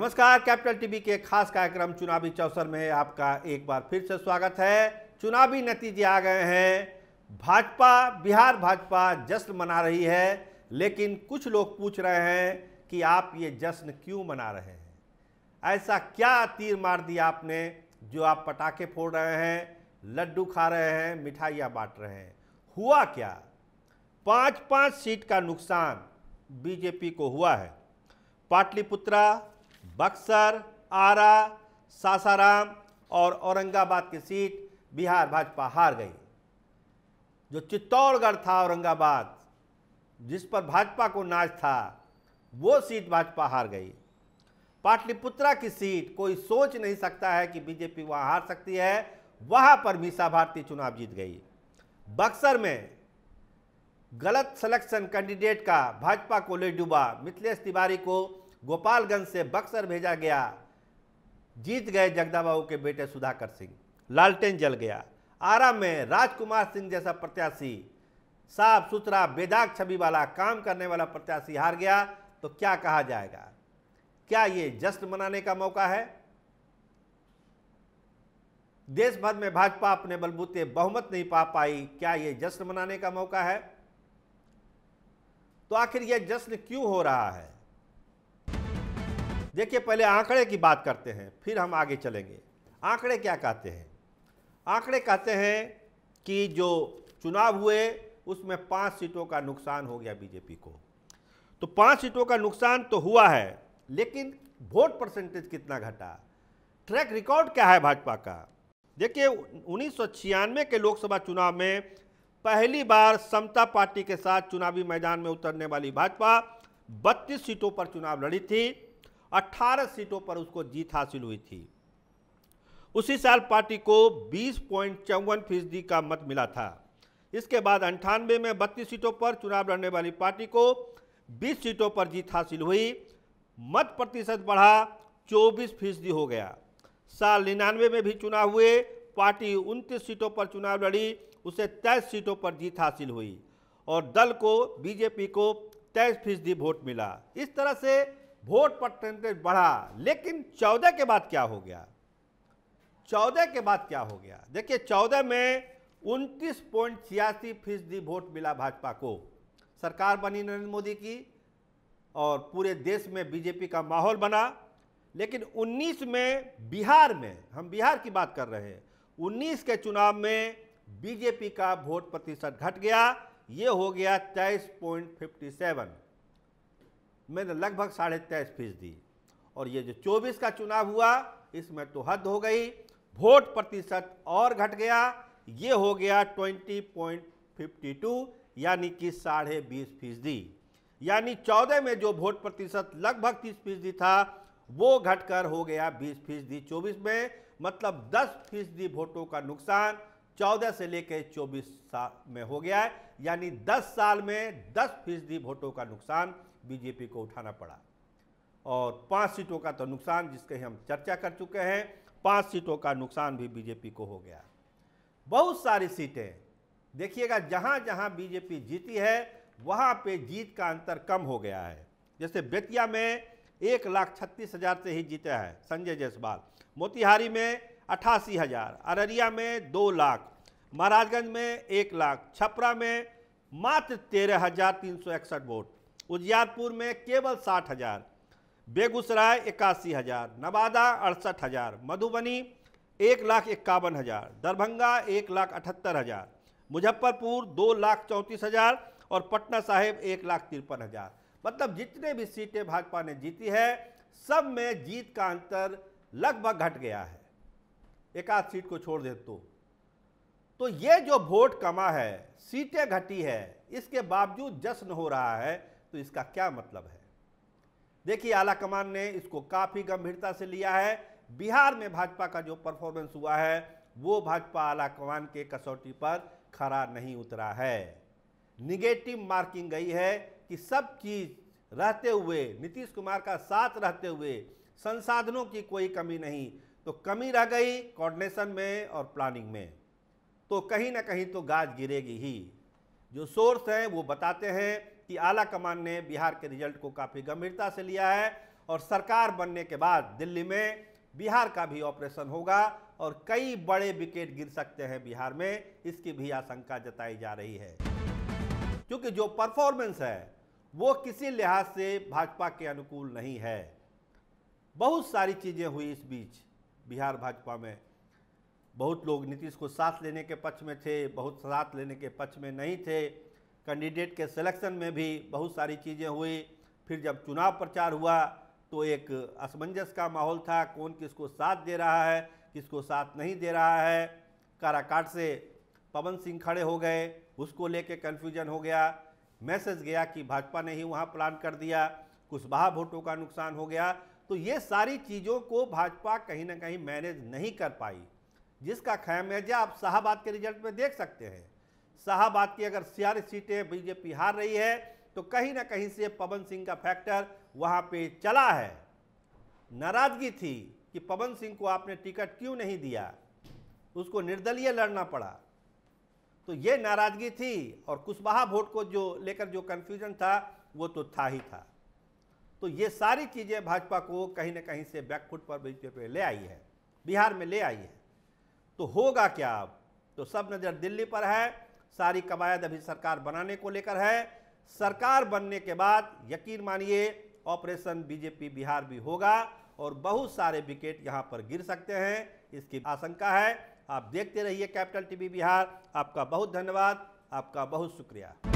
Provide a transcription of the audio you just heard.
नमस्कार capital TV के खास कार्यक्रम चुनावी चौसर में आपका एक बार फिर से स्वागत है चुनावी नतीजे आ गए हैं भाजपा बिहार भाजपा जश्न मना रही है लेकिन कुछ लोग पूछ रहे हैं कि आप ये जश्न क्यों मना रहे हैं ऐसा क्या तीर मार दिया आपने जो आप पटाखे फोड़ रहे हैं लड्डू खा रहे हैं मिठाइयाँ बांट रहे हैं हुआ क्या पाँच पाँच सीट का नुकसान बीजेपी को हुआ है पाटलिपुत्रा बक्सर आरा सासाराम और औरंगाबाद की सीट बिहार भाजपा हार गई जो चित्तौड़गढ़ था औरंगाबाद जिस पर भाजपा को नाच था वो सीट भाजपा हार गई पाटलिपुत्रा की सीट कोई सोच नहीं सकता है कि बीजेपी वहाँ हार सकती है वहाँ पर मीसा भारती चुनाव जीत गई बक्सर में गलत सिलेक्शन कैंडिडेट का भाजपा को ले डूबा मिथिलेश तिवारी को गोपालगंज से बक्सर भेजा गया जीत गए जगदाबाबू के बेटे सुधाकर सिंह लालटेन जल गया आरा में राजकुमार सिंह जैसा प्रत्याशी साफ सुथरा बेदाग छवि वाला काम करने वाला प्रत्याशी हार गया तो क्या कहा जाएगा क्या ये जश्न मनाने का मौका है देश भर में भाजपा अपने बलबूते बहुमत नहीं पा पाई क्या ये जश्न मनाने का मौका है तो आखिर यह जश्न क्यों हो रहा है देखिए पहले आंकड़े की बात करते हैं फिर हम आगे चलेंगे आंकड़े क्या कहते हैं आंकड़े कहते हैं कि जो चुनाव हुए उसमें पाँच सीटों का नुकसान हो गया बीजेपी को तो पाँच सीटों का नुकसान तो हुआ है लेकिन वोट परसेंटेज कितना घटा ट्रैक रिकॉर्ड क्या है भाजपा का देखिए उन्नीस के लोकसभा चुनाव में पहली बार समता पार्टी के साथ चुनावी मैदान में उतरने वाली भाजपा 32 सीटों पर चुनाव लड़ी थी 18 सीटों पर उसको जीत हासिल हुई थी उसी साल पार्टी को बीस पॉइंट चौवन फीसदी का मत मिला था इसके बाद अंठानवे में बत्तीस सीटों पर चुनाव लड़ने वाली पार्टी को 20 सीटों पर जीत हासिल हुई मत प्रतिशत बढ़ा 24 फीसदी हो गया साल निन्यानवे में भी चुनाव हुए पार्टी 29 सीटों पर चुनाव लड़ी उसे 23 सीटों पर जीत हासिल हुई और दल को बीजेपी को तेईस फीसदी वोट मिला इस तरह से वोट परसेंटेज बढ़ा लेकिन चौदह के बाद क्या हो गया चौदह के बाद क्या हो गया देखिए चौदह में उनतीस पॉइंट छियासी फीसदी वोट मिला भाजपा को सरकार बनी नरेंद्र मोदी की और पूरे देश में बीजेपी का माहौल बना लेकिन 19 में बिहार में हम बिहार की बात कर रहे हैं 19 के चुनाव में बीजेपी का वोट प्रतिशत घट गया ये हो गया तेईस पॉइंट फिफ्टी सेवन मैंने लगभग साढ़े तेईस फीसदी और ये जो चौबीस का चुनाव हुआ इसमें तो हद हो गई वोट प्रतिशत और घट गया ये हो गया ट्वेंटी पॉइंट फिफ्टी टू यानी कि साढ़े बीस फीसदी यानी चौदह में जो वोट प्रतिशत लगभग तीस फीसदी था वो घटकर हो गया बीस फीसदी चौबीस में मतलब दस फीसदी वोटों का नुकसान चौदह से लेकर चौबीस साल में हो गया है यानी दस साल में दस फीसदी वोटों का नुकसान बीजेपी को उठाना पड़ा और पाँच सीटों का तो नुकसान जिसके हम चर्चा कर चुके हैं पाँच सीटों का नुकसान भी बीजेपी को हो गया बहुत सारी सीटें देखिएगा जहाँ जहाँ बीजेपी जीती है वहाँ पे जीत का अंतर कम हो गया है जैसे बेतिया में एक लाख छत्तीस हज़ार से ही जीते हैं संजय जायसवाल मोतिहारी में अठासी हज़ार अररिया में दो लाख महाराजगंज में एक लाख छपरा में मात्र तेरह हज़ार तीन सौ इकसठ वोट उजियारपुर में केवल साठ हज़ार बेगूसराय इक्यासी हज़ार नवादा अड़सठ हज़ार मधुबनी एक लाख इक्यावन हज़ार दरभंगा एक लाख अठहत्तर हज़ार मुजफ्फरपुर दो लाख चौंतीस हज़ार और पटना साहिब एक लाख तिरपन हज़ार मतलब जितने भी सीटें भाजपा ने जीती है सब में जीत का अंतर लगभग घट गया है एक आध सीट को छोड़ दे तो तो ये जो वोट कमा है सीटें घटी है इसके बावजूद जश्न हो रहा है तो इसका क्या मतलब है देखिए आला कमान ने इसको काफ़ी गंभीरता से लिया है बिहार में भाजपा का जो परफॉर्मेंस हुआ है वो भाजपा आला कमान के कसौटी पर खरा नहीं उतरा है निगेटिव मार्किंग गई है कि सब चीज़ रहते हुए नीतीश कुमार का साथ रहते हुए संसाधनों की कोई कमी नहीं तो कमी रह गई कोऑर्डिनेशन में और प्लानिंग में तो कहीं ना कहीं तो गाज गिरेगी ही जो सोर्स हैं वो बताते हैं कि आला कमान ने बिहार के रिजल्ट को काफ़ी गंभीरता से लिया है और सरकार बनने के बाद दिल्ली में बिहार का भी ऑपरेशन होगा और कई बड़े विकेट गिर सकते हैं बिहार में इसकी भी आशंका जताई जा रही है क्योंकि जो परफॉर्मेंस है वो किसी लिहाज से भाजपा के अनुकूल नहीं है बहुत सारी चीज़ें हुई इस बीच बिहार भाजपा में बहुत लोग नीतीश को साथ लेने के पक्ष में थे बहुत साथ लेने के पक्ष में नहीं थे कैंडिडेट के सिलेक्शन में भी बहुत सारी चीज़ें हुई फिर जब चुनाव प्रचार हुआ तो एक असमंजस का माहौल था कौन किसको साथ दे रहा है किसको साथ नहीं दे रहा है काराकाट से पवन सिंह खड़े हो गए उसको लेके कन्फ्यूजन हो गया मैसेज गया कि भाजपा ने ही वहाँ प्लान कर दिया कुशबाहा भोटों का नुकसान हो गया तो ये सारी चीज़ों को भाजपा कहीं ना कहीं मैनेज नहीं कर पाई जिसका खैमियाजा आप शाहबाद के रिजल्ट में देख सकते हैं शाहबाद की अगर सारी सीटें बीजेपी हार रही है तो कहीं ना कहीं से पवन सिंह का फैक्टर वहाँ पे चला है नाराजगी थी कि पवन सिंह को आपने टिकट क्यों नहीं दिया उसको निर्दलीय लड़ना पड़ा तो ये नाराज़गी थी और कुशवाहा वोट को जो लेकर जो कन्फ्यूजन था वो तो था ही था तो ये सारी चीज़ें भाजपा को कहीं ना कहीं से बैकफुट पर बीजेपी ले आई है बिहार में ले आई है तो होगा क्या अब तो सब नज़र दिल्ली पर है सारी कवायद अभी सरकार बनाने को लेकर है सरकार बनने के बाद यकीन मानिए ऑपरेशन बीजेपी बिहार भी होगा और बहुत सारे विकेट यहाँ पर गिर सकते हैं इसकी आशंका है आप देखते रहिए कैपिटल टीवी बिहार आपका बहुत धन्यवाद आपका बहुत शुक्रिया